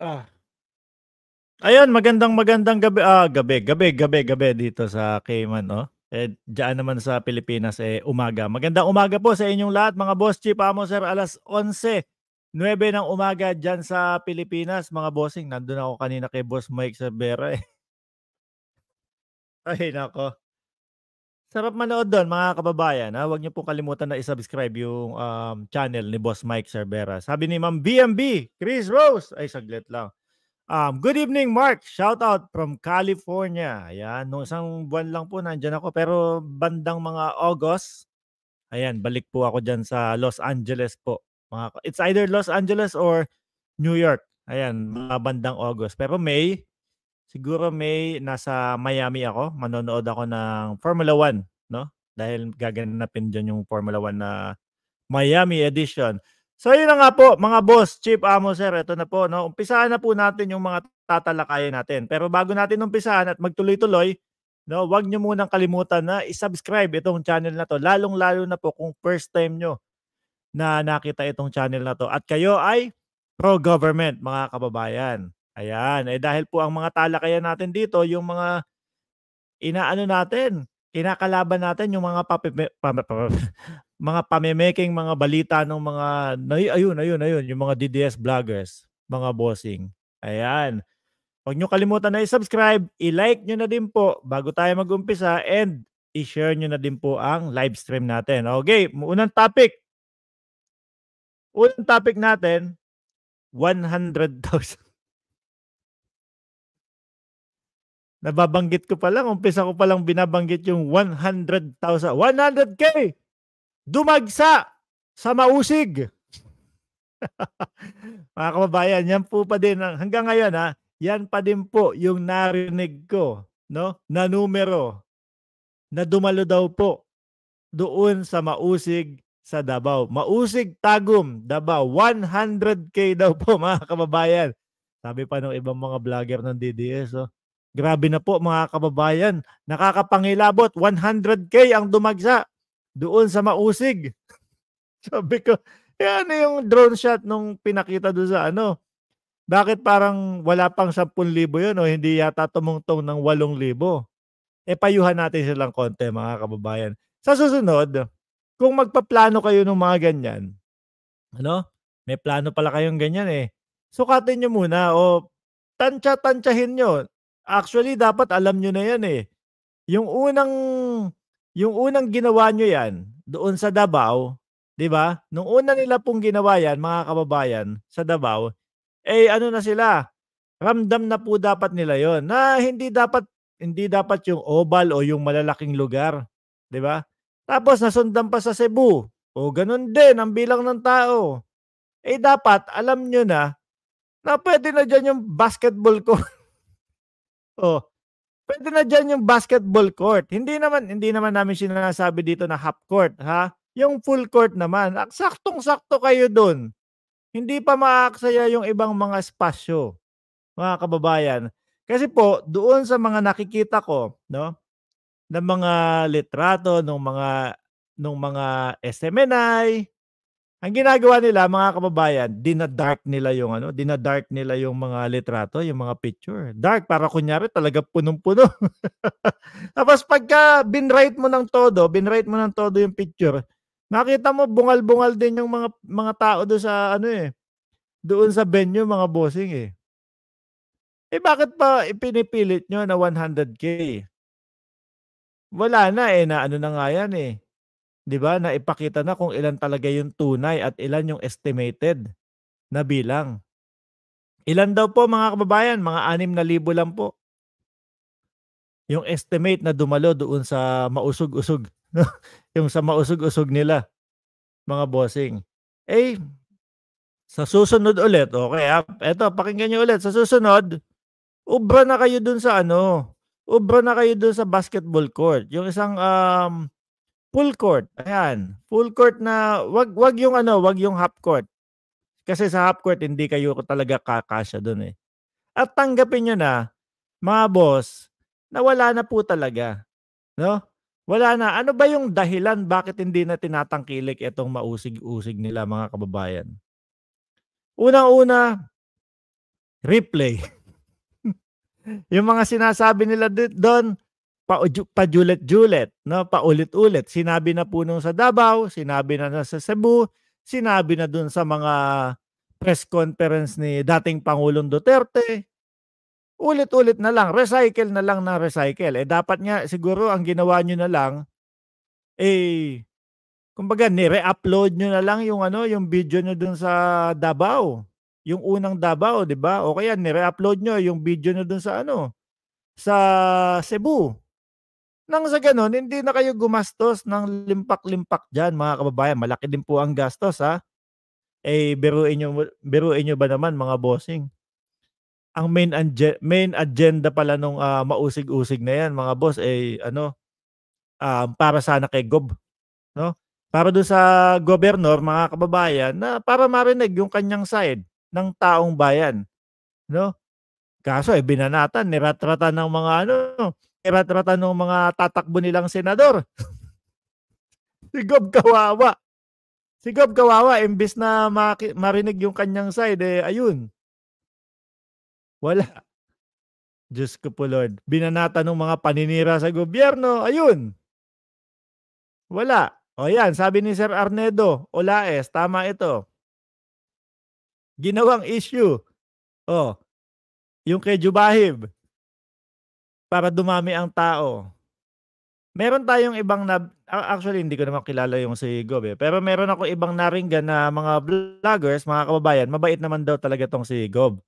Ah. Ayun, magandang magandang gabi, ah, gabi, gabi, gabi, gabi dito sa Cayman, no? Oh. Eh, diyan naman sa Pilipinas, eh, umaga. Magandang umaga po sa inyong lahat, mga boss. Chief Amo, sir, alas 11, 9 ng umaga dyan sa Pilipinas. Mga bossing, nandun ako kanina kay Boss Mike Cervera, eh. Ay, nako. Sarap manood doon mga kababayan. Ha? Huwag niyo pong kalimutan na isubscribe yung um, channel ni Boss Mike Cervera. Sabi ni Ma'am BMB, Chris Rose. Ay, saglit lang. Um, good evening, Mark. Shout out from California. Ayan, nung isang buwan lang po nandyan ako. Pero bandang mga August, ayan, balik po ako dyan sa Los Angeles po. Mga, it's either Los Angeles or New York. Ayan, mga bandang August. Pero May, Siguro may nasa Miami ako, manonood ako ng Formula 1 no? Dahil gaganapin dyan yung Formula 1 na Miami edition. So yun na nga po mga boss, Chief Amo sir, ito na po no. Umpisahan na po natin yung mga tatalakayan natin. Pero bago natin umpisahan at magtuloy-tuloy, no, wag niyo munang kalimutan na i-subscribe itong channel na to, lalong-lalo na po kung first time nyo na nakita itong channel na to at kayo ay pro-government mga kababayan. Ayan, eh dahil po ang mga talakayan natin dito, yung mga inaano natin, kinakalaban natin yung mga papime, pa, pa, mga pamemeking mga balita ng mga ayun ayun ayun yung mga DDS vloggers, mga bossing. Ayan. Huwag niyo kalimutan na i-subscribe, i-like niyo na din po bago tayo mag-umpisa and i-share niyo na din po ang live stream natin. Okay, unang topic. Unang topic natin, 100,000. Nababanggit ko pa lang, umpisa ko pa lang binabanggit yung 100,000, 100k! Dumagsa sa mausig! Mga kababayan, yan po pa din hanggang ngayon ha, yan pa din po yung narinig ko, no? Na numero na dumalo daw po doon sa mausig sa Davao. Mausig Tagum, Davao. 100k daw po mga kababayan. Sabi pa ng ibang mga vlogger ng DDS, oh, Grabe na po mga kababayan. Nakakapangilabot. 100K ang dumagsa doon sa mausig. Sabi ko, e ano yung drone shot nung pinakita doon sa ano? Bakit parang wala pang 10,000 yun o hindi yata tumungtong ng 8,000? E eh, payuhan natin silang konti mga kababayan. Sa susunod, kung magpaplano kayo ng mga ganyan, ano? May plano pala kayong ganyan eh. Sukatin nyo muna o tansya-tansyahin nyo. Actually, dapat alam nyo na yan eh. Yung unang, yung unang ginawa nyo yan, doon sa Davao, di ba? Nung una nila pong ginawa yan, mga kababayan, sa Davao, eh ano na sila, ramdam na po dapat nila yon na hindi dapat hindi dapat yung oval o yung malalaking lugar, 'di ba? Tapos nasundan pa sa Cebu. O ganun din ang bilang ng tao. Eh dapat alam nyo na na pwede na dyan yung basketball ko. Oh. Pwede na diyan yung basketball court. Hindi naman hindi naman namin sinasabi dito na half court, ha? Yung full court naman, saktong-sakto kayo doon. Hindi pa maaaksaya yung ibang mga espasyo, mga kababayan. Kasi po, doon sa mga nakikita ko, no? ng mga litrato ng mga ng mga SMNI, ang ginagawa nila mga kababayan, dinadark nila yung ano, dinadark nila yung mga litrato, yung mga picture. Dark para kunyari talaga punong-puno. Tapos pagka binright mo ng todo, binright mo ng todo yung picture, nakita mo bungal-bungal din yung mga mga tao do sa ano eh. Doon sa venue mga bossing eh. Eh bakit pa ipinipilit nyo na 100k? Wala na eh, na ano na nga yan eh 'di ba? Na ipakita na kung ilan talaga yung tunay at ilan yung estimated na bilang. Ilan daw po mga kababayan? Mga 6,000 lang po. Yung estimate na dumalo doon sa mausog-usog. yung sa mausog-usog nila. Mga bossing. Eh, sa susunod ulit, okay, ah, eto, pakinggan nyo ulit. Sa susunod, ubra na kayo doon sa ano, ubra na kayo doon sa basketball court. Yung isang um, full court. Ayan, full court na wag wag yung ano, wag yung half court. Kasi sa half court hindi kayo talaga kakasya doon eh. At tanggapin niyo na mga boss na wala na po talaga. No? Wala na. Ano ba yung dahilan bakit hindi na tinatangkilik itong mausig-usig nila mga kababayan? Unang-una, replay. yung mga sinasabi nila doon, pa pajulet-julet, no? paulit-ulit. Sinabi na po mm. nung sa Davao, sinabi na, na sa Cebu, sinabi na dun sa mga press conference ni dating Pangulong Duterte. Ulit-ulit na lang, recycle na lang na recycle. Eh dapat nga siguro ang ginawa nyo na lang, eh, kumbaga nire-upload nyo na lang yung ano, yung video nyo dun sa Davao. Yung unang Davao, di ba? O kaya nire-upload nyo yung video nyo dun sa ano, sa Cebu nang sa ganun, hindi na kayo gumastos ng limpak-limpak dyan, mga kababayan. Malaki din po ang gastos, ha? Eh, biruin nyo, biruin nyo ba naman, mga bossing? Ang main, ag- main agenda pala nung uh, mausig-usig na yan, mga boss, eh, ano, uh, para sana kay Gob, no? Para doon sa governor, mga kababayan, na para marinig yung kanyang side ng taong bayan, no? Kaso, eh, binanatan, niratrata ng mga, ano, ratratan ng mga tatakbo nilang senador. si Gob kawawa. Si Gob kawawa, imbis na marinig yung kanyang side, eh, ayun. Wala. Diyos ko po Lord. Binanata ng mga paninira sa gobyerno, ayun. Wala. O yan, sabi ni Sir Arnedo, Olaes, tama ito. Ginawang issue. O, yung kay Jubahib, para dumami ang tao. Meron tayong ibang na actually hindi ko naman kilala yung si Gob eh. Pero meron ako ibang naringgan na mga vloggers, mga kababayan, mabait naman daw talaga tong si Gob.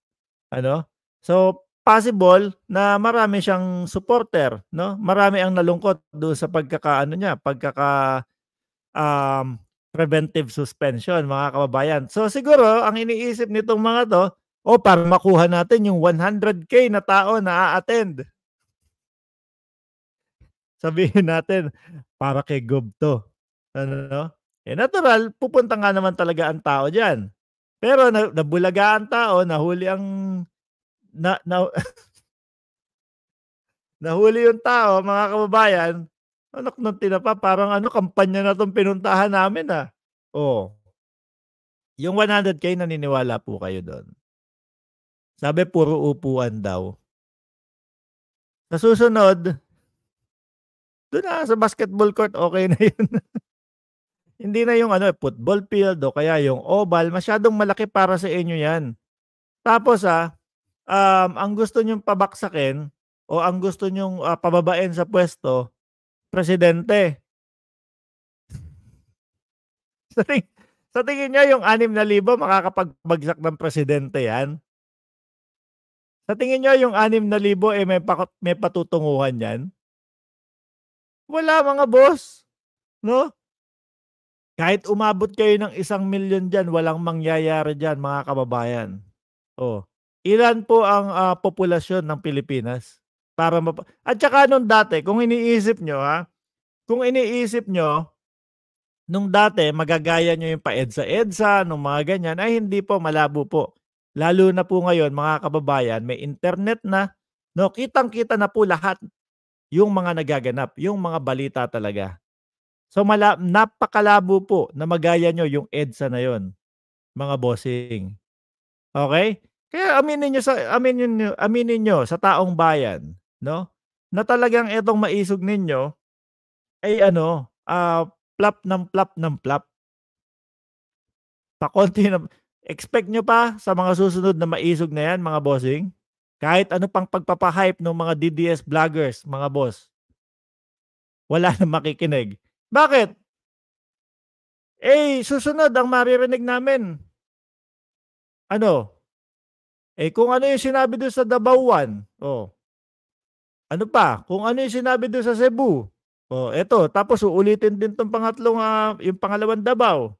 Ano? So possible na marami siyang supporter, no? Marami ang nalungkot doon sa pagkakaano niya, pagkaka um, preventive suspension, mga kababayan. So siguro ang iniisip nitong mga to, o oh, para makuha natin yung 100k na tao na a-attend sabihin natin, para kay Gob to. Ano? Eh natural, pupunta nga naman talaga ang tao diyan. Pero na, nabulaga ang tao, nahuli ang na, na nahuli yung tao, mga kababayan, anak ng tinapa, parang ano, kampanya na tong pinuntahan namin ah. Oh. Yung 100k, naniniwala po kayo doon. Sabi, puro upuan daw. Sa susunod, doon na sa basketball court, okay na yun. Hindi na yung ano, football field o kaya yung oval, masyadong malaki para sa inyo yan. Tapos ah, um, ang gusto nyong pabaksakin o ang gusto nyong uh, pababain sa pwesto, presidente. sa, ting- sa tingin niya yung 6,000 makakapagbagsak ng presidente yan? Sa tingin niya yung 6,000 eh may, pa- may patutunguhan yan? Wala mga boss. No? Kahit umabot kayo ng isang milyon dyan, walang mangyayari dyan mga kababayan. Oh. Ilan po ang uh, populasyon ng Pilipinas? Para map- At saka nung dati, kung iniisip nyo ha, kung iniisip nyo, nung dati, magagaya nyo yung pa-EDSA-EDSA, nung mga ganyan, ay hindi po, malabo po. Lalo na po ngayon, mga kababayan, may internet na, no, kitang-kita na po lahat yung mga nagaganap, yung mga balita talaga. So mala- napakalabo po na magaya nyo yung EDSA na yon mga bossing. Okay? Kaya aminin niyo sa aminin niyo, aminin niyo sa taong bayan, no? Na talagang itong maisog ninyo ay ano, uh, ah, plap ng plap ng plap. Pakonti na expect nyo pa sa mga susunod na maisog na yan, mga bossing? Kahit ano pang pagpapahype ng mga DDS vloggers, mga boss, wala na makikinig. Bakit? Eh, susunod ang maririnig namin. Ano? Eh, kung ano yung sinabi doon sa Davao 1, oh. Ano pa? Kung ano yung sinabi doon sa Cebu, oh, eto. Tapos uulitin din tong pangatlong, uh, yung pangalawang Davao.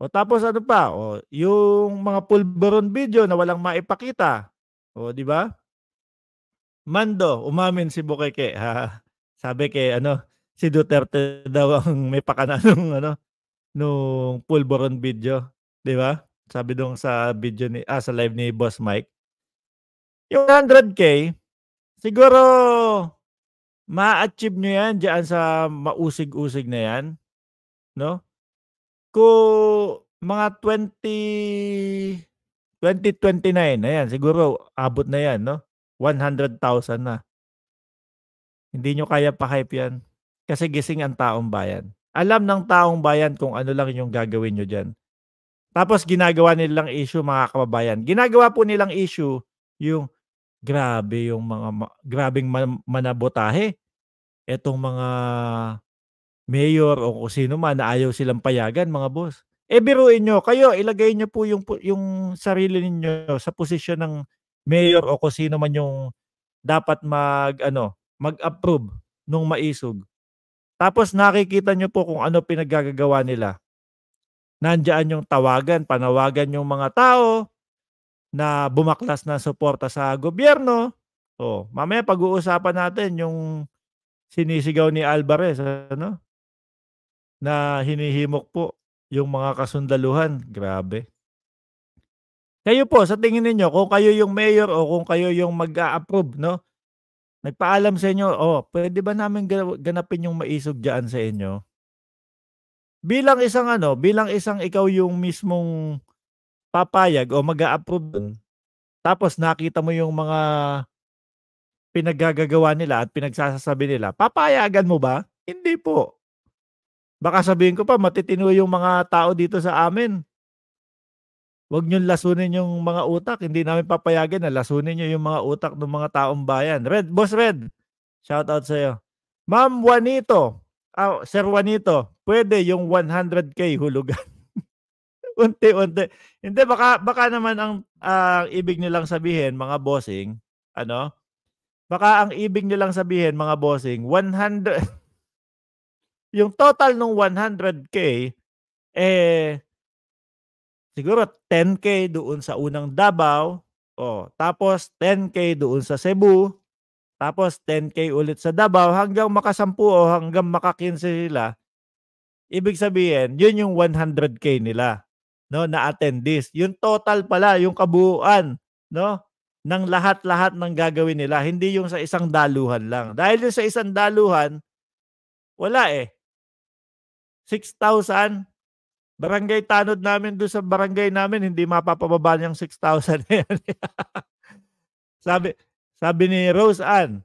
O oh, tapos ano pa? O, oh, yung mga pulveron video na walang maipakita. O, oh, di ba? Mando, umamin si Bukeke. Ha? Sabi kay ano, si Duterte daw ang may pakana nung ano nung pulboron video, 'di ba? Sabi dong sa video ni ah, sa live ni Boss Mike. Yung 100k siguro ma-achieve nyo yan diyan sa mausig-usig na yan, no? Ko mga 20 2029, ayan, siguro abot na yan, no? 100,000 na. Hindi nyo kaya pa-hype yan. Kasi gising ang taong bayan. Alam ng taong bayan kung ano lang yung gagawin nyo dyan. Tapos ginagawa nilang issue mga kababayan. Ginagawa po nilang issue yung grabe yung mga ma- grabing man- manabotahe. Etong mga mayor o kung sino man na ayaw silang payagan mga boss. Eh biruin nyo, kayo ilagay nyo po yung, yung sarili ninyo sa posisyon ng mayor o kung sino man yung dapat mag ano, mag-approve nung maisog. Tapos nakikita nyo po kung ano pinaggagawa nila. Nandiyan yung tawagan, panawagan yung mga tao na bumaklas na suporta sa gobyerno. Oh, mamaya pag-uusapan natin yung sinisigaw ni Alvarez ano? na hinihimok po yung mga kasundaluhan, grabe. Kayo po, sa tingin niyo kung kayo yung mayor o kung kayo yung mag-a-approve, no? Nagpaalam sa inyo, oh, pwede ba namin ganapin yung maisog diyan sa inyo? Bilang isang ano, bilang isang ikaw yung mismong papayag o mag-a-approve tapos nakita mo yung mga pinaggagawa nila at pinagsasabi nila, papayagan mo ba? Hindi po. Baka sabihin ko pa, matitino yung mga tao dito sa amin. Huwag niyong lasunin yung mga utak. Hindi namin papayagan na lasunin niyo yung mga utak ng mga taong bayan. Red, Boss Red, shout out sa'yo. Ma'am Juanito, oh, Sir Juanito, pwede yung 100K hulugan. Unti-unti. Hindi, baka, baka naman ang uh, ibig nilang sabihin, mga bossing, ano, baka ang ibig nilang sabihin, mga bossing, 100... yung total nung 100K, eh, siguro 10K doon sa unang Davao, oh, tapos 10K doon sa Cebu, tapos 10K ulit sa Davao, hanggang makasampu o hanggang makakinse sila, ibig sabihin, yun yung 100K nila no na attendees. Yung total pala, yung kabuuan, no? ng lahat-lahat ng gagawin nila, hindi yung sa isang daluhan lang. Dahil yung sa isang daluhan, wala eh. 6,000. Barangay tanod namin doon sa barangay namin, hindi mapapababa niyang 6,000 yan. sabi, sabi ni Rose Ann,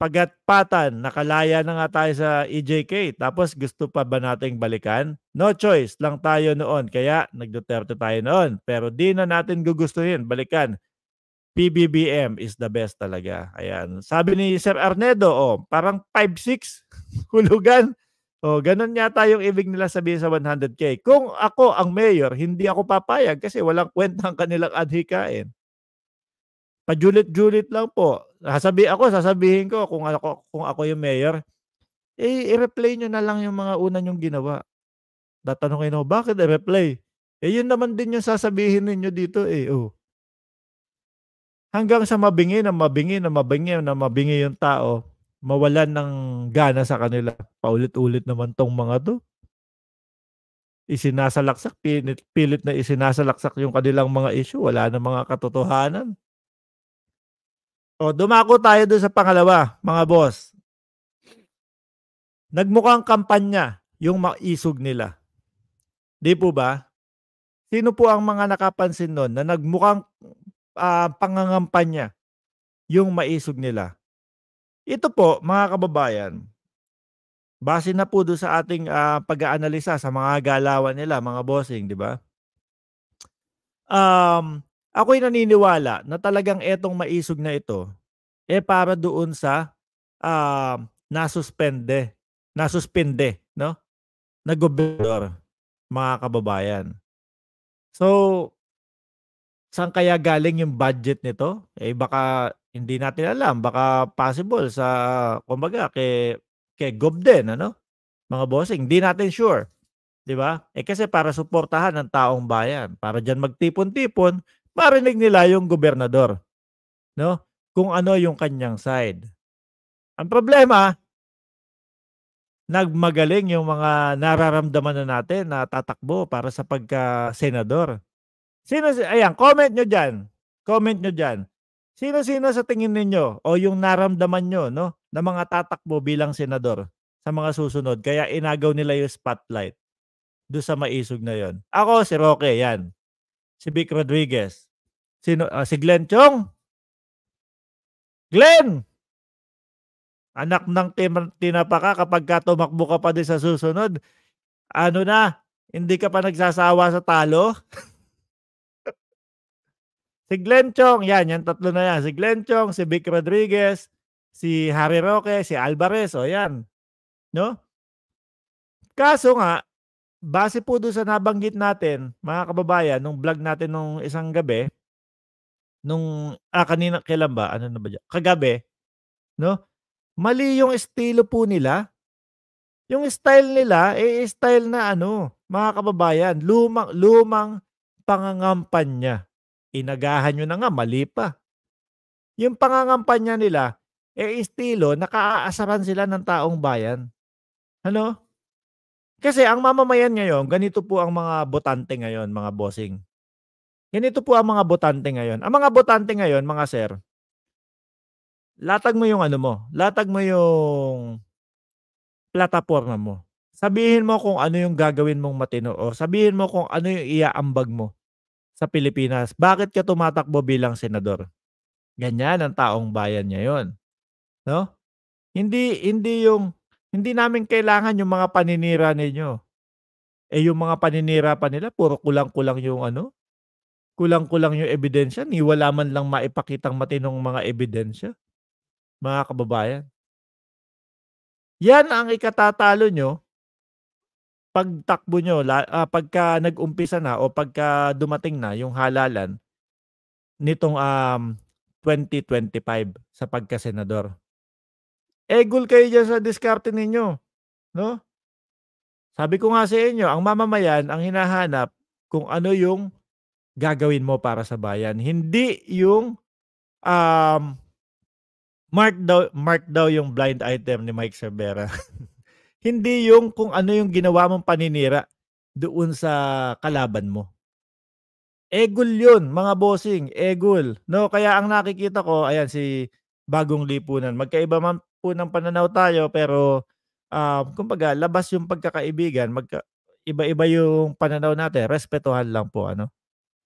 pagatpatan, nakalaya na nga tayo sa EJK. Tapos gusto pa ba nating balikan? No choice lang tayo noon. Kaya nagduterte tayo noon. Pero di na natin gugustuhin. Balikan. PBBM is the best talaga. Ayan. Sabi ni Sir Arnedo, oh, parang 5'6". Hulugan. O, oh, ganun yata yung ibig nila sabihin sa 100K. Kung ako ang mayor, hindi ako papayag kasi walang kwenta ang kanilang adhikain. Pajulit-julit lang po. Sasabi ako, sasabihin ko kung ako, kung ako yung mayor, eh, i-replay nyo na lang yung mga una nyong ginawa. Tatanungin ako, bakit i-replay? Eh, yun naman din yung sasabihin ninyo dito eh. Oh. Hanggang sa mabingi na mabingi na mabingi na mabingi yung tao, mawalan ng gana sa kanila. Paulit-ulit naman tong mga to. Isinasalaksak, pilit, pilit na isinasalaksak yung kanilang mga issue. Wala na mga katotohanan. O, dumako tayo doon sa pangalawa, mga boss. Nagmukhang kampanya yung maisog nila. Di po ba? Sino po ang mga nakapansin noon na nagmukhang uh, ah, pangangampanya yung maisog nila? Ito po, mga kababayan, base na po doon sa ating uh, pag-aanalisa sa mga galawan nila, mga bossing, di ba? Um, ako'y naniniwala na talagang etong maisog na ito, eh para doon sa uh, nasuspende, nasuspende, no? Na gobernador, mga kababayan. So, saan kaya galing yung budget nito? Eh baka hindi natin alam. Baka possible sa, kumbaga, kay, kay Gob din, ano? Mga bossing, hindi natin sure. Di ba? Eh kasi para suportahan ng taong bayan, para dyan magtipon-tipon, marinig nila yung gobernador. No? Kung ano yung kanyang side. Ang problema, nagmagaling yung mga nararamdaman na natin na tatakbo para sa pagka-senador. Sino, ayan, comment nyo dyan. Comment nyo dyan. Sino-sino sa tingin ninyo o yung naramdaman nyo no, na mga tatakbo bilang senador sa mga susunod kaya inagaw nila yung spotlight do sa maisog na yon. Ako si Roque, yan. Si Vic Rodriguez. Sino, uh, si Glenn Chong. Glenn! Anak ng tinapaka kapag ka tumakbo ka pa din sa susunod, ano na, hindi ka pa nagsasawa sa talo. Si Glenn Chong, yan, yan tatlo na yan. Si Glenn Chong, si Vic Rodriguez, si Harry Roque, si Alvarez, o yan. No? Kaso nga, base po doon sa nabanggit natin, mga kababayan, nung vlog natin nung isang gabi, nung, ah, kanina, kailan ba? Ano na ba dyan? Kagabi, no? Mali yung estilo po nila. Yung style nila, eh, style na ano, mga kababayan, lumang, lumang pangangampanya inagahan nyo na nga, mali pa. Yung pangangampanya nila, eh estilo, nakaasaran sila ng taong bayan. Ano? Kasi ang mamamayan ngayon, ganito po ang mga botante ngayon, mga bossing. Ganito po ang mga botante ngayon. Ang mga botante ngayon, mga sir, latag mo yung ano mo, latag mo yung plataforma mo. Sabihin mo kung ano yung gagawin mong matino o sabihin mo kung ano yung iaambag mo sa Pilipinas. Bakit ka tumatakbo bilang senador? Ganyan ang taong bayan niya yon. No? Hindi hindi yung hindi namin kailangan yung mga paninira ninyo. Eh yung mga paninira pa nila, puro kulang-kulang yung ano? Kulang-kulang yung ebidensya. Ni wala man lang maipakitang matinong mga ebidensya. Mga kababayan. Yan ang ikatatalo nyo pagtakbo nyo, la, uh, pagka nag-umpisa na o pagka dumating na yung halalan nitong um, 2025 sa pagka-senador. Egol eh, kayo dyan sa diskarte ninyo. No? Sabi ko nga sa inyo, ang mamamayan ang hinahanap kung ano yung gagawin mo para sa bayan. Hindi yung um, mark daw, mark daw yung blind item ni Mike Cervera. Hindi yung kung ano yung ginawa mong paninira doon sa kalaban mo. Egol yun, mga bossing. Egol. No, kaya ang nakikita ko, ayan si Bagong Lipunan. Magkaiba man po ng pananaw tayo, pero uh, kumbaga, labas yung pagkakaibigan. Magka, iba-iba yung pananaw natin. Respetuhan lang po, ano?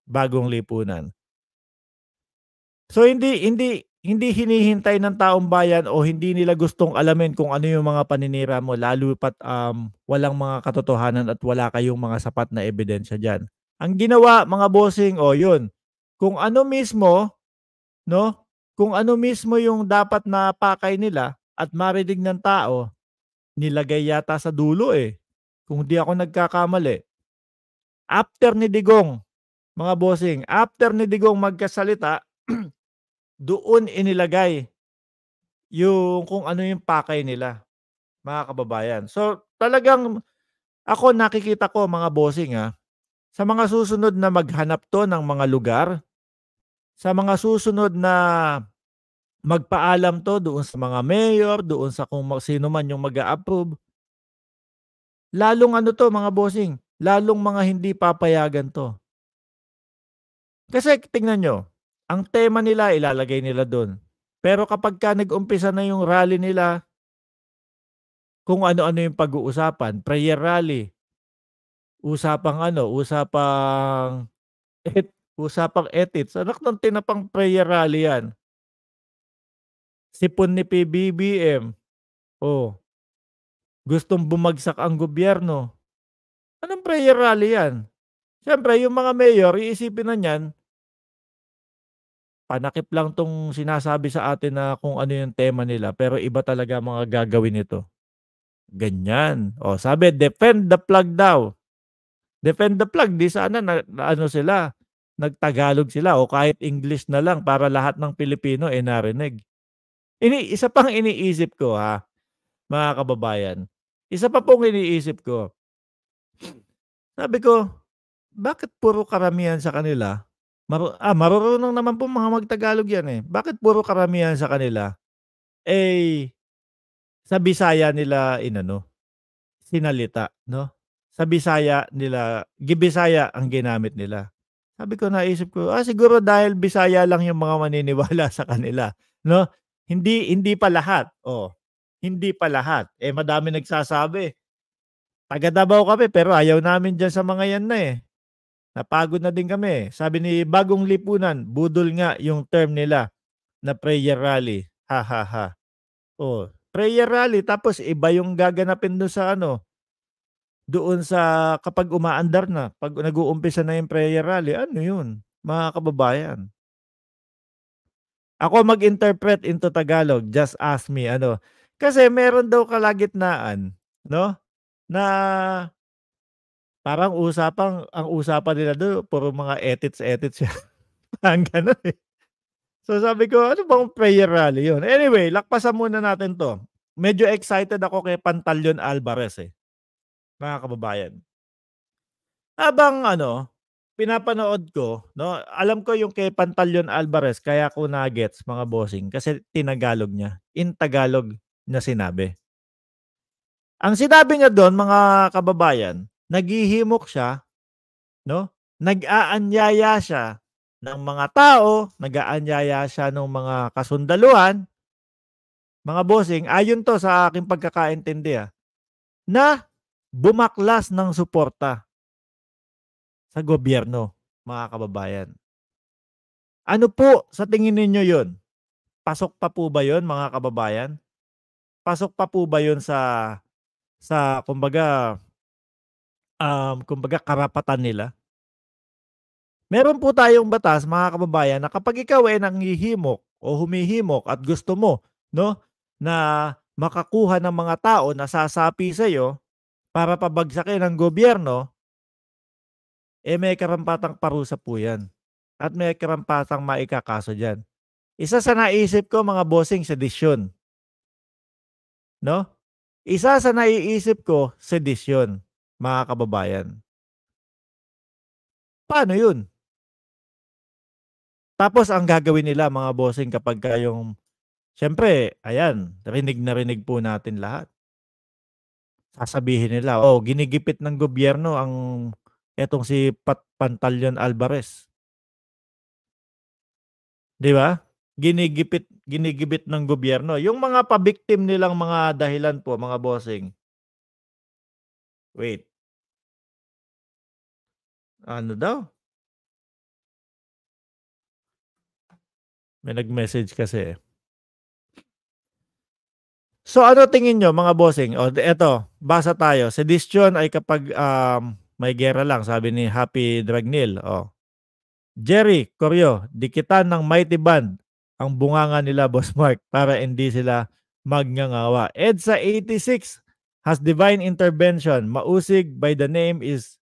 Bagong Lipunan. So hindi hindi hindi hinihintay ng taong bayan o hindi nila gustong alamin kung ano yung mga paninira mo lalo pat um, walang mga katotohanan at wala kayong mga sapat na ebidensya diyan. Ang ginawa mga bossing o oh, yun, kung ano mismo no, kung ano mismo yung dapat na pakay nila at marinig ng tao, nilagay yata sa dulo eh. Kung di ako nagkakamali. After ni Digong, mga bossing, after ni Digong magkasalita, doon inilagay yung kung ano yung pakay nila, mga kababayan. So, talagang ako nakikita ko mga bossing ha, ah, sa mga susunod na maghanap to ng mga lugar, sa mga susunod na magpaalam to doon sa mga mayor, doon sa kung sino man yung mag approve Lalong ano to mga bossing, lalong mga hindi papayagan to. Kasi tingnan nyo, ang tema nila ilalagay nila doon. Pero kapag ka nag-umpisa na yung rally nila, kung ano-ano yung pag-uusapan, prayer rally, usapang ano, usapang et, usapang etits. Anak ng tinapang prayer rally yan. Sipon ni PBBM. Oh. Gustong bumagsak ang gobyerno. Anong prayer rally yan? Siyempre, yung mga mayor, iisipin na niyan, panakip lang tong sinasabi sa atin na kung ano yung tema nila pero iba talaga mga gagawin nito. Ganyan. O sabi, defend the plug daw. Defend the plug. Di sana na, na ano sila, nagtagalog sila o kahit English na lang para lahat ng Pilipino ay eh, narinig. Ini, isa pang iniisip ko ha, mga kababayan. Isa pa pong iniisip ko. Sabi ko, bakit puro karamihan sa kanila Maru ah, marurunong naman po mga magtagalog yan eh. Bakit puro karamihan sa kanila, eh, sa Bisaya nila, inano, sinalita, no? Sa Bisaya nila, Gibisaya ang ginamit nila. Sabi ko, naisip ko, ah, siguro dahil Bisaya lang yung mga maniniwala sa kanila, no? Hindi, hindi pa lahat, oh. Hindi pa lahat. Eh, madami nagsasabi. Taga Davao kami, pero ayaw namin dyan sa mga yan na eh. Napagod na din kami. Eh. Sabi ni Bagong Lipunan, budol nga yung term nila na prayer rally. Ha ha ha. Oh, prayer rally tapos iba yung gaganapin doon sa ano doon sa kapag umaandar na, pag nag-uumpisa na yung prayer rally, ano yun? Mga kababayan. Ako mag-interpret into Tagalog, just ask me, ano. Kasi meron daw kalagitnaan, no? Na Parang usapang ang usapan nila do'n puro mga edits-edits yan. Parang gano'n, eh. So, sabi ko, ano bang prayer rally 'yun? Anyway, lakpasan muna natin 'to. Medyo excited ako kay Pantalyon Alvarez, eh, mga kababayan. Habang ano, pinapanood ko 'no, alam ko yung kay Pantalyon Alvarez kaya ko na-gets mga bossing kasi tinagalog niya. In Tagalog niya sinabi. Ang sinabi niya doon mga kababayan naghihimok siya, no? Nag-aanyaya siya ng mga tao, nag-aanyaya siya ng mga kasundaluhan, mga bossing, ayon to sa aking pagkakaintindi ah, na bumaklas ng suporta sa gobyerno, mga kababayan. Ano po sa tingin ninyo yon? Pasok pa po ba yon mga kababayan? Pasok pa po ba yon sa sa kumbaga um, kumbaga karapatan nila. Meron po tayong batas mga kababayan na kapag ikaw ay nanghihimok o humihimok at gusto mo no na makakuha ng mga tao na sasapi sa iyo para pabagsakin ng gobyerno eh may karampatang parusa po 'yan at may karampatang maikakaso diyan. Isa sa naisip ko mga bossing sedisyon. No? Isa sa naiisip ko sedisyon mga kababayan. Paano yun? Tapos ang gagawin nila mga bossing kapag yung Siyempre, ayan, rinig na rinig po natin lahat. Sasabihin nila, oh, ginigipit ng gobyerno ang etong si Pat Pantalyon Alvarez. 'Di ba? Ginigipit ginigibit ng gobyerno. Yung mga pabiktim nilang mga dahilan po, mga bossing. Wait. Ano daw? May nag-message kasi eh. So ano tingin nyo mga bossing? O eto, basa tayo. Sedition ay kapag um, may gera lang, sabi ni Happy Dragnil. O. Jerry, Koryo, dikitan ng Mighty Band ang bunganga nila Boss Mark para hindi sila magngangawa. EDSA 86 has divine intervention. Mausig by the name is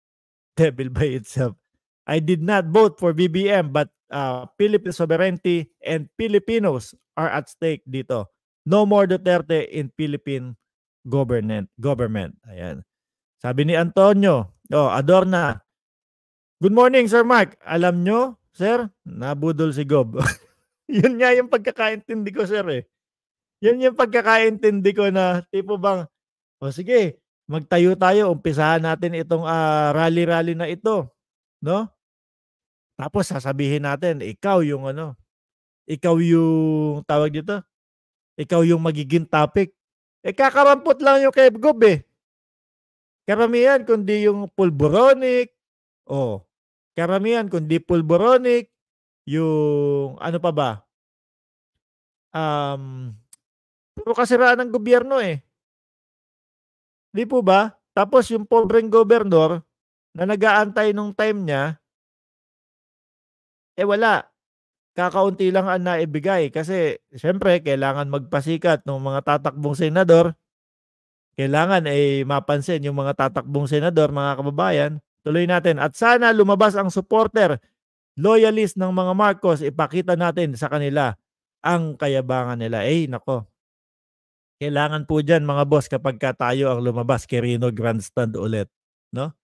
devil by itself. I did not vote for BBM but uh, Philippine sovereignty and Filipinos are at stake dito. No more Duterte in Philippine government. government. Ayan. Sabi ni Antonio, oh, Adorna. Good morning, Sir Mark. Alam nyo, Sir, nabudol si Gob. Yun nga yung pagkakaintindi ko, Sir. Eh. Yun yung pagkakaintindi ko na tipo bang, o oh, sige, magtayo tayo, umpisahan natin itong uh, rally-rally na ito, no? Tapos sasabihin natin, ikaw yung ano, ikaw yung tawag dito, ikaw yung magiging topic. Eh kakarampot lang yung kay Gob eh. Karamihan kundi yung pulboronic, oh, karamihan kundi pulboronic, yung ano pa ba? Um, puro kasiraan ng gobyerno eh. Di po ba? Tapos yung pobreng gobernador na nag-aantay nung time niya, eh wala. Kakaunti lang ang naibigay kasi syempre kailangan magpasikat ng mga tatakbong senador. Kailangan ay eh, mapansin yung mga tatakbong senador, mga kababayan. Tuloy natin. At sana lumabas ang supporter, loyalist ng mga Marcos, ipakita natin sa kanila ang kayabangan nila. Eh, nako. Kailangan po dyan mga boss kapag ka tayo ang lumabas kay Reno Grandstand ulit. No?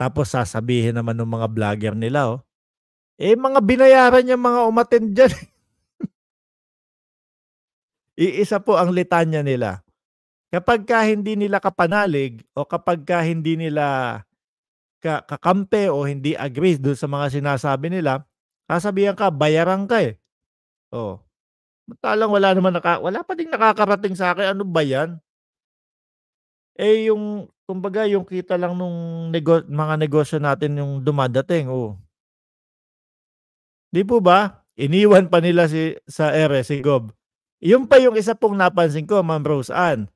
Tapos sasabihin naman ng mga vlogger nila, oh, eh, mga binayaran niya mga umaten dyan. Iisa po ang litanya nila. Kapag ka hindi nila kapanalig o kapag ka hindi nila ka kakampe o hindi agree doon sa mga sinasabi nila, sasabihan ka, bayaran ka eh. Oh. Matalang wala naman naka, wala pa ding nakakarating sa akin. Ano ba yan? Eh yung, kumbaga yung kita lang nung nego, mga negosyo natin yung dumadating. Oh. Di po ba? Iniwan pa nila si, sa ere, si Gob. Yun pa yung isa pong napansin ko, Ma'am Rose Ann.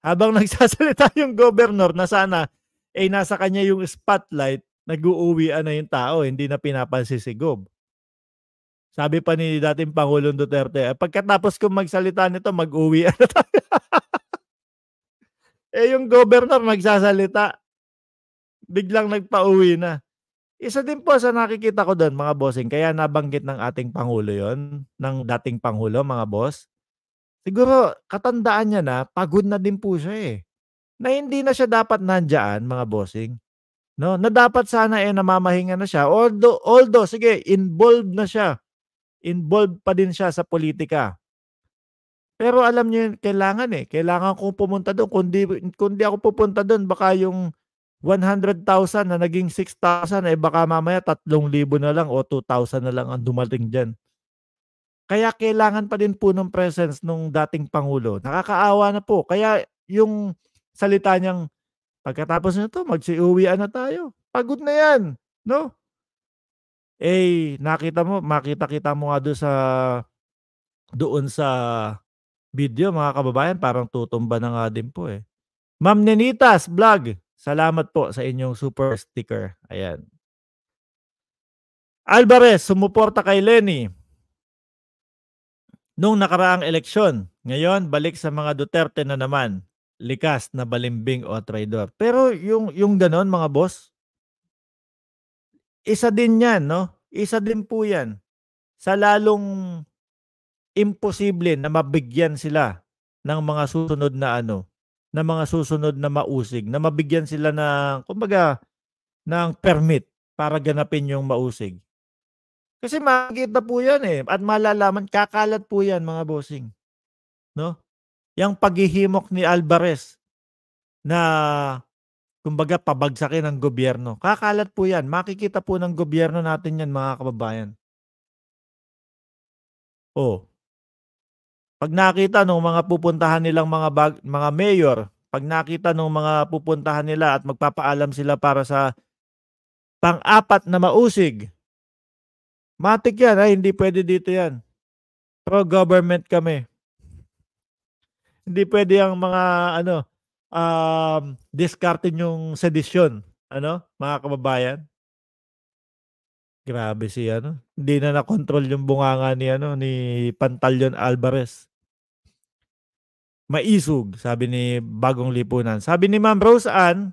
Habang nagsasalita yung governor na sana, eh nasa kanya yung spotlight, nag-uuwian na yung tao, hindi na pinapansin si Gob. Sabi pa ni dating Pangulong Duterte, eh, pagkatapos ko magsalita nito, mag-uwi na tayo. eh yung governor magsasalita, biglang nagpa-uwi na. Isa din po sa nakikita ko doon mga bossing, kaya nabanggit ng ating Pangulo yon ng dating Pangulo mga boss. Siguro katandaan niya na, pagod na din po siya eh. Na hindi na siya dapat nandyan mga bossing. No, na dapat sana eh namamahinga na siya. Although, although sige, involved na siya involved pa din siya sa politika. Pero alam niyo, kailangan eh. Kailangan kong pumunta doon. Kundi, kundi ako pupunta doon, baka yung 100,000 na naging 6,000, eh baka mamaya 3,000 na lang o 2,000 na lang ang dumating dyan. Kaya kailangan pa din po ng presence nung dating Pangulo. Nakakaawa na po. Kaya yung salita niyang, pagkatapos nito, magsiuwian na tayo. Pagod na yan. No? eh nakita mo, makita-kita mo nga doon sa doon sa video mga kababayan, parang tutumba na nga din po eh. Ma'am Nenitas Vlog, salamat po sa inyong super sticker. Ayan. Alvarez, sumuporta kay Lenny. Nung nakaraang eleksyon, ngayon balik sa mga Duterte na naman. Likas na balimbing o traidor. Pero yung, yung ganon mga boss, isa din yan, no? Isa din po yan. Sa lalong imposible na mabigyan sila ng mga susunod na ano, ng mga susunod na mausig, na mabigyan sila ng, kumbaga, ng permit para ganapin yung mausig. Kasi makikita po yan eh. At malalaman, kakalat po yan mga bossing. No? Yang paghihimok ni Alvarez na kumbaga pabagsakin ng gobyerno. Kakalat po yan. Makikita po ng gobyerno natin yan mga kababayan. Oh. Pag nakita nung mga pupuntahan nilang mga bag, mga mayor, pag nakita nung mga pupuntahan nila at magpapaalam sila para sa pang-apat na mausig, matik yan, ay, hindi pwede dito yan. Pro-government kami. Hindi pwede ang mga ano, um, discardin yung sedisyon, ano, mga kababayan? Grabe si ano. Hindi na na-control yung bunganga ni ano ni Pantalyon Alvarez. Maisog, sabi ni Bagong Lipunan. Sabi ni Ma'am Rose Ann,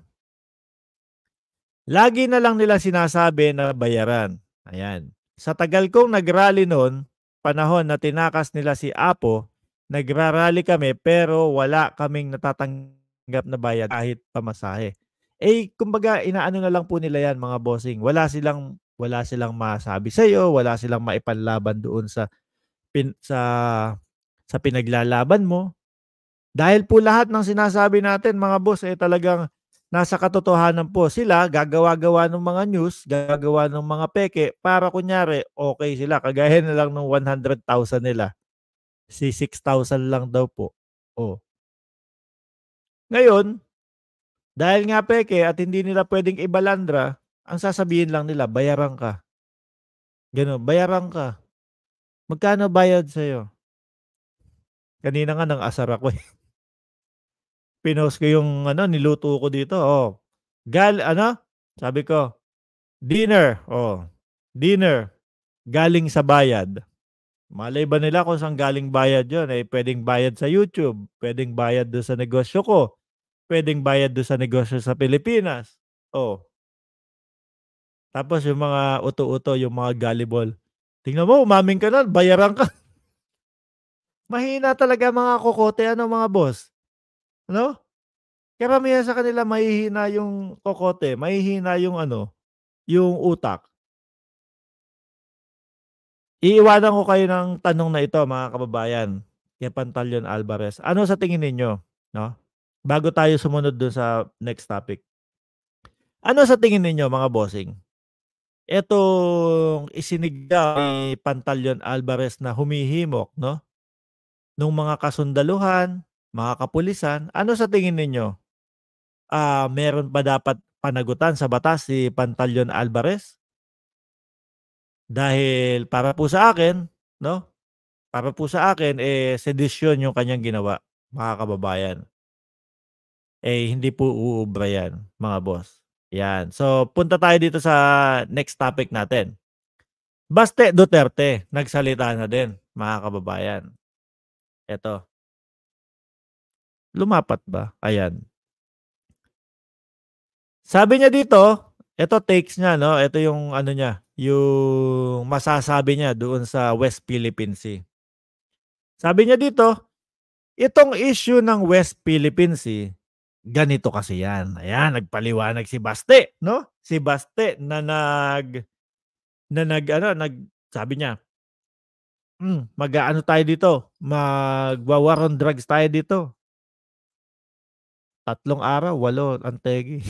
lagi na lang nila sinasabi na bayaran. Ayan. Sa tagal kong nagrally noon, panahon na tinakas nila si Apo, nagrarally kami pero wala kaming natatanggap tanggap na bayad kahit pamasahe. Eh, kumbaga, inaano na lang po nila yan, mga bossing. Wala silang, wala silang masabi sa'yo, wala silang maipanlaban doon sa, pin, sa, sa pinaglalaban mo. Dahil po lahat ng sinasabi natin, mga boss, eh talagang nasa katotohanan po sila, gagawa-gawa ng mga news, gagawa ng mga peke, para kunyari, okay sila, kagaya na lang ng 100,000 nila. Si 6,000 lang daw po. Oh, ngayon, dahil nga peke at hindi nila pwedeng ibalandra, ang sasabihin lang nila, bayaran ka. Gano, bayaran ka. Magkano bayad sa'yo? Kanina nga nang asar ako eh. Pinost ko yung ano, niluto ko dito. Oh. Gal, ano? Sabi ko, dinner. Oh. Dinner. Galing sa bayad. Malay ba nila kung saan galing bayad yon Eh, pwedeng bayad sa YouTube. Pwedeng bayad do sa negosyo ko pwedeng bayad do sa negosyo sa Pilipinas. Oh. Tapos yung mga uto-uto, yung mga gullible. Tingnan mo, umaming ka na, bayaran ka. Mahina talaga mga kokote, ano mga boss? Ano? Karamihan sa kanila mahihina yung kokote, mahihina yung ano, yung utak. Iiwanan ko kayo ng tanong na ito, mga kababayan. Kay Pantalyon Alvarez. Ano sa tingin ninyo? No? bago tayo sumunod dun sa next topic. Ano sa tingin ninyo mga bossing? Itong isinigaw ni Pantalyon Alvarez na humihimok, no? Nung mga kasundaluhan, mga kapulisan, ano sa tingin ninyo? Ah, uh, meron pa dapat panagutan sa batas si Pantalyon Alvarez? Dahil para po sa akin, no? Para po sa akin eh sedisyon yung kanyang ginawa, mga kababayan eh hindi po uubra yan, mga boss. Yan. So, punta tayo dito sa next topic natin. Baste Duterte, nagsalita na din, mga kababayan. Ito. Lumapat ba? Ayan. Sabi niya dito, ito takes niya, no? Ito yung ano niya, yung masasabi niya doon sa West Philippine Sea. Sabi niya dito, itong issue ng West Philippine Sea ganito kasi yan. Ayan, nagpaliwanag si Baste, no? Si Baste na nag na nag ano, nag sabi niya, mm, mag-aano tayo dito? Magwawar on drugs tayo dito. Tatlong araw, walo, antegi.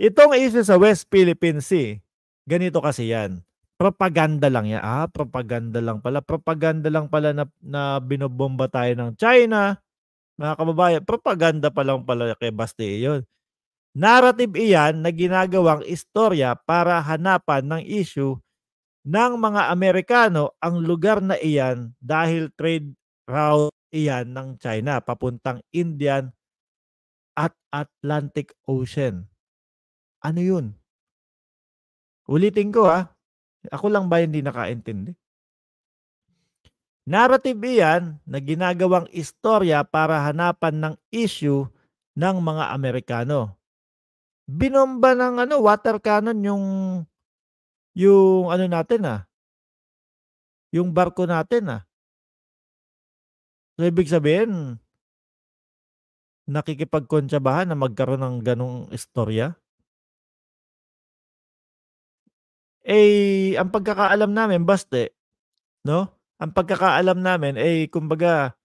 Itong issue sa West Philippine Sea, ganito kasi yan. Propaganda lang yan. Ah, propaganda lang pala. Propaganda lang pala na, na binobomba tayo ng China mga kababayan, propaganda pa lang pala kay Baste yun. Narrative iyan na ginagawang istorya para hanapan ng issue ng mga Amerikano ang lugar na iyan dahil trade route iyan ng China papuntang Indian at Atlantic Ocean. Ano yun? Ulitin ko ha. Ako lang ba hindi nakaintindi? Narrative iyan na ginagawang istorya para hanapan ng issue ng mga Amerikano. Binomba ng ano, water cannon yung yung ano natin ah. Yung barko natin ah. So, ibig sabihin, nakikipagkontsabahan na magkaroon ng ganong istorya? Eh, ang pagkakaalam namin, basta eh, no? ang pagkakaalam namin ay eh, kumbaga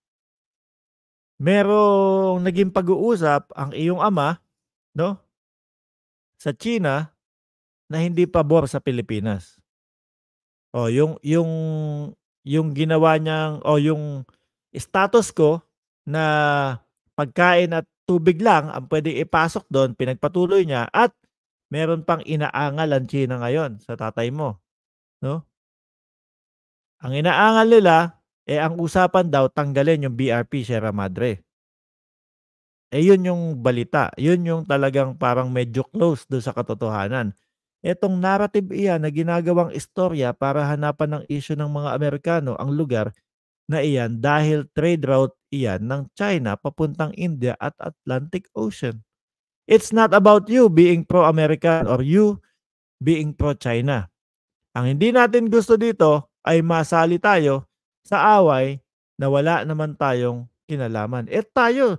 merong naging pag-uusap ang iyong ama no sa China na hindi pabor sa Pilipinas. O yung yung yung ginawa niyang o yung status ko na pagkain at tubig lang ang pwedeng ipasok doon, pinagpatuloy niya at meron pang inaangal ang China ngayon sa tatay mo. No? Ang inaangal nila, eh ang usapan daw tanggalin yung BRP Sierra Madre. Eh yun yung balita. Yun yung talagang parang medyo close do sa katotohanan. Etong narrative iyan na ginagawang istorya para hanapan ng issue ng mga Amerikano ang lugar na iyan dahil trade route iyan ng China papuntang India at Atlantic Ocean. It's not about you being pro-American or you being pro-China. Ang hindi natin gusto dito, ay masali tayo sa away na wala naman tayong kinalaman. Eh tayo,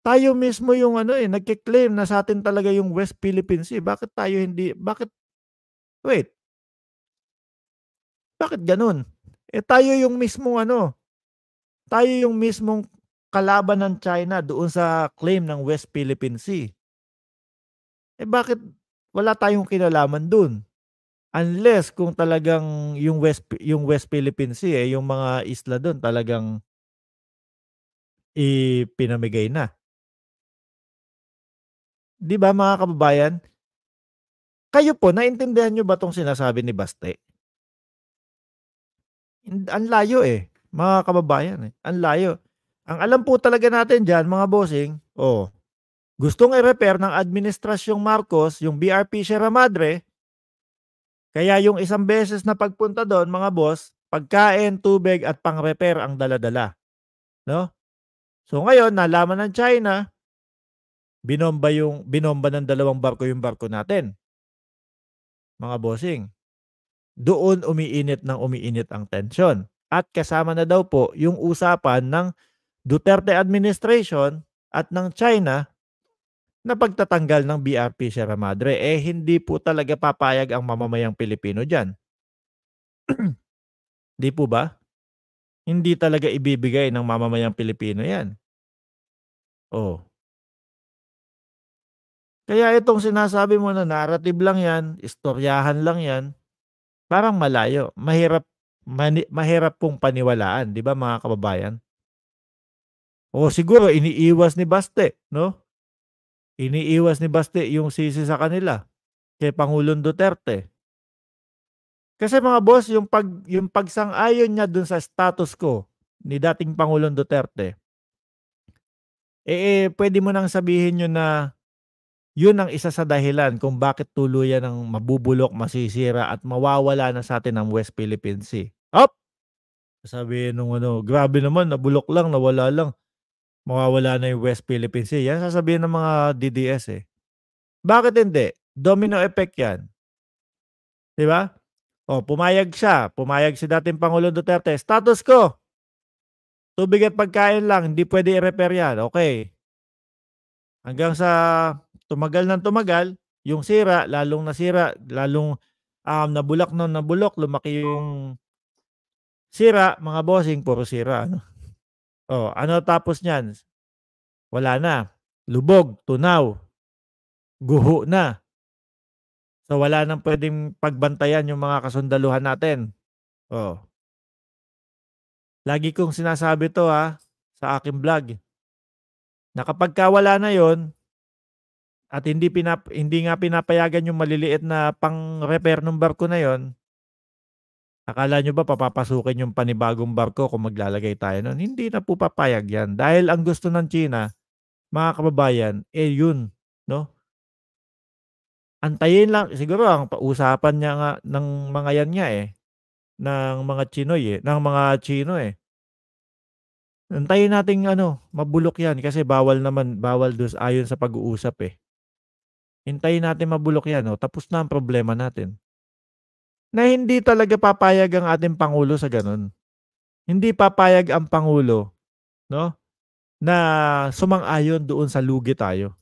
tayo mismo yung ano eh, nagkiklaim na sa atin talaga yung West Philippine Sea. Eh. Bakit tayo hindi, bakit, wait, bakit ganun? Eh tayo yung mismo ano, tayo yung mismong kalaban ng China doon sa claim ng West Philippine Sea. Eh bakit wala tayong kinalaman doon? Unless kung talagang yung West yung West Philippine Sea eh, yung mga isla doon talagang ipinamigay na. 'Di ba mga kababayan? Kayo po, naintindihan niyo ba tong sinasabi ni Baste? Ang layo eh, mga kababayan eh. Ang layo. Ang alam po talaga natin diyan mga bossing, oh, gustong i-repair ng Administrasyong Marcos yung BRP Sierra Madre kaya yung isang beses na pagpunta doon, mga boss, pagkain, tubig at pang-repair ang dala-dala. No? So ngayon, nalaman ng China, binomba yung binomba ng dalawang barko yung barko natin. Mga bossing, doon umiinit ng umiinit ang tensyon. At kasama na daw po yung usapan ng Duterte administration at ng China na pagtatanggal ng BRP Sierra Madre. Eh, hindi po talaga papayag ang mamamayang Pilipino dyan. Di po ba? Hindi talaga ibibigay ng mamamayang Pilipino yan. Oh. Kaya itong sinasabi mo na narrative lang yan, istoryahan lang yan, parang malayo. Mahirap, mani, mahirap pong paniwalaan, di ba mga kababayan? O siguro iniiwas ni Baste, no? Iniiwas ni Baste yung sisi sa kanila kay Pangulong Duterte. Kasi mga boss, yung pag yung pagsang-ayon niya dun sa status ko ni dating Pangulong Duterte. Eh, eh pwede mo nang sabihin yun na yun ang isa sa dahilan kung bakit tuluyan ang mabubulok, masisira at mawawala na sa atin ang West Philippine Sea. Up! Sabi nung ano, grabe naman, nabulok lang, nawala lang mawawala na yung West Philippine Sea. Yan sasabihin ng mga DDS eh. Bakit hindi? Domino effect yan. Di ba? O, oh, pumayag siya. Pumayag si dating Pangulong Duterte. Status ko. Tubig at pagkain lang. Hindi pwede i-repair yan. Okay. Hanggang sa tumagal ng tumagal, yung sira, lalong nasira, lalong um, nabulak na nabulok, lumaki yung sira, mga bossing, puro sira. Ano? Oh, ano tapos niyan? Wala na. Lubog, tunaw, guho na. So wala nang pwedeng pagbantayan yung mga kasundaluhan natin. Oh. Lagi kong sinasabi to ha ah, sa aking vlog. Na na yon at hindi pinap hindi nga pinapayagan yung maliliit na pang-repair ng barko na yon, Akala nyo ba papapasukin yung panibagong barko kung maglalagay tayo noon? Hindi na po papayag yan. Dahil ang gusto ng China, mga kababayan, eh yun, no? Antayin lang, siguro ang pausapan niya nga ng mga yan niya eh, ng mga Chinoy eh, ng mga Chino eh. Antayin nating ano, mabulok yan kasi bawal naman, bawal dos ayon sa pag-uusap eh. Hintayin natin mabulok yan, no? Oh. tapos na ang problema natin na hindi talaga papayag ang ating Pangulo sa ganun. Hindi papayag ang Pangulo no, na sumang-ayon doon sa lugi tayo.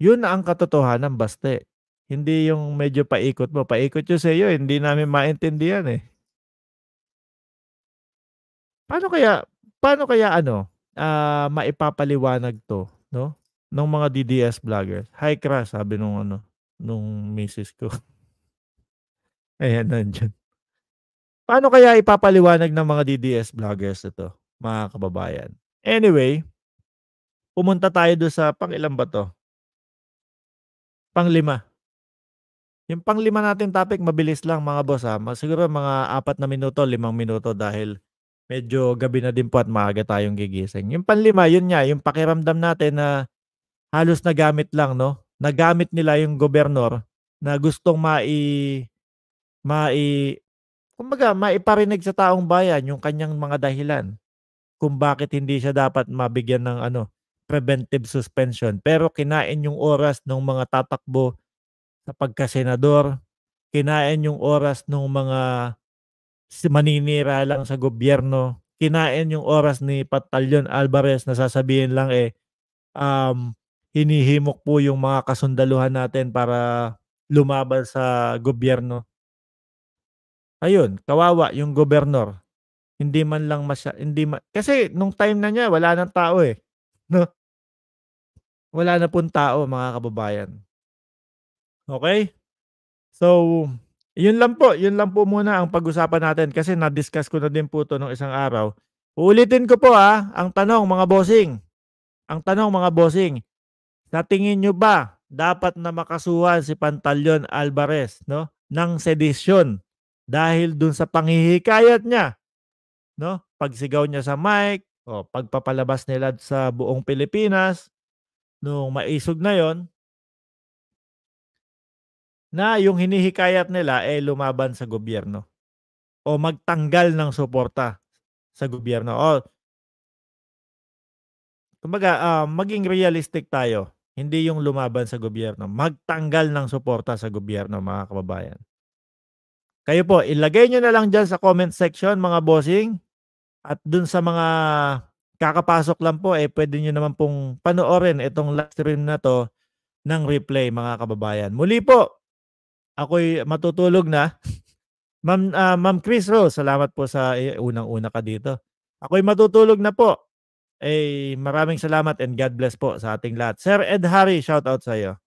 Yun na ang katotohanan, baste. Hindi yung medyo paikot mo. Paikot yun sa iyo, hindi namin maintindihan eh. Paano kaya, paano kaya ano, uh, maipapaliwanag to, no? Ng mga DDS vloggers. Hi, crash, sabi nung ano, nung misis ko. Ayan, nandiyan. Paano kaya ipapaliwanag ng mga DDS vloggers ito, mga kababayan? Anyway, pumunta tayo do sa pang pangilan ba to? pang Panglima. Yung pang panglima natin topic, mabilis lang mga boss ha. Siguro mga apat na minuto, limang minuto dahil medyo gabi na din po at maaga tayong gigising. Yung pang panlima, yun nga, yung pakiramdam natin na halos nagamit lang, no? nagamit nila yung gobernador na gustong mai mai kumbaga maiparinig sa taong bayan yung kanyang mga dahilan kung bakit hindi siya dapat mabigyan ng ano preventive suspension pero kinain yung oras ng mga tatakbo sa pagkasenador kinain yung oras ng mga maninira lang sa gobyerno kinain yung oras ni Patalyon Alvarez na sasabihin lang eh um, hinihimok po yung mga kasundaluhan natin para lumaban sa gobyerno. Ayun, kawawa yung gobernador. Hindi man lang masya, hindi ma- kasi nung time na niya wala nang tao eh. No? Wala na pong tao mga kababayan. Okay? So, yun lang po, yun lang po muna ang pag-usapan natin kasi na-discuss ko na din po to nung isang araw. Uulitin ko po ha, ah, ang tanong mga bossing. Ang tanong mga bossing, tingin nyo ba dapat na makasuhan si Pantalyon Alvarez no, ng sedisyon dahil dun sa panghihikayat niya? No? Pagsigaw niya sa mic, o pagpapalabas nila sa buong Pilipinas, nung maisog na yon na yung hinihikayat nila ay eh, lumaban sa gobyerno o magtanggal ng suporta sa gobyerno. O, kumbaga, uh, maging realistic tayo. Hindi yung lumaban sa gobyerno. Magtanggal ng suporta sa gobyerno, mga kababayan. Kayo po, ilagay nyo na lang dyan sa comment section, mga bossing. At dun sa mga kakapasok lang po, eh, pwede nyo naman pong panoorin itong live stream na to ng replay, mga kababayan. Muli po, ako'y matutulog na. Ma'am, uh, Ma'am Chris Rose, salamat po sa eh, unang-una ka dito. Ako'y matutulog na po. Eh, maraming salamat and God bless po sa ating lahat. Sir Ed Harry, shout out sa iyo.